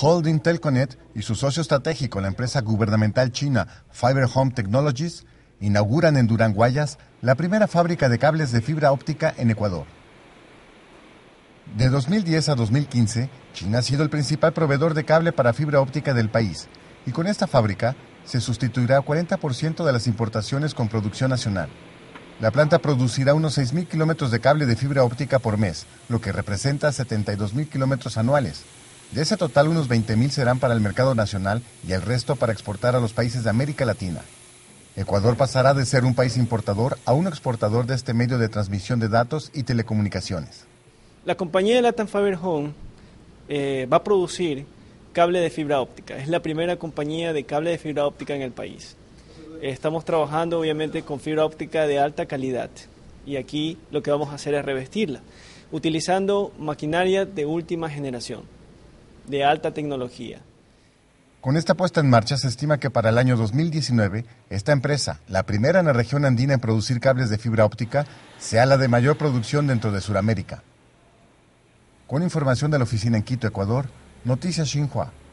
Holding Telconet y su socio estratégico, la empresa gubernamental china Fiber Home Technologies, inauguran en Duranguayas la primera fábrica de cables de fibra óptica en Ecuador. De 2010 a 2015, China ha sido el principal proveedor de cable para fibra óptica del país y con esta fábrica se sustituirá 40% de las importaciones con producción nacional. La planta producirá unos 6.000 kilómetros de cable de fibra óptica por mes, lo que representa 72.000 kilómetros anuales, de ese total, unos 20.000 serán para el mercado nacional y el resto para exportar a los países de América Latina. Ecuador pasará de ser un país importador a un exportador de este medio de transmisión de datos y telecomunicaciones. La compañía de Latam Fiber Home eh, va a producir cable de fibra óptica. Es la primera compañía de cable de fibra óptica en el país. Estamos trabajando obviamente con fibra óptica de alta calidad y aquí lo que vamos a hacer es revestirla utilizando maquinaria de última generación de alta tecnología. Con esta puesta en marcha se estima que para el año 2019 esta empresa, la primera en la región andina en producir cables de fibra óptica, sea la de mayor producción dentro de Sudamérica. Con información de la oficina en Quito, Ecuador, Noticias Xinhua.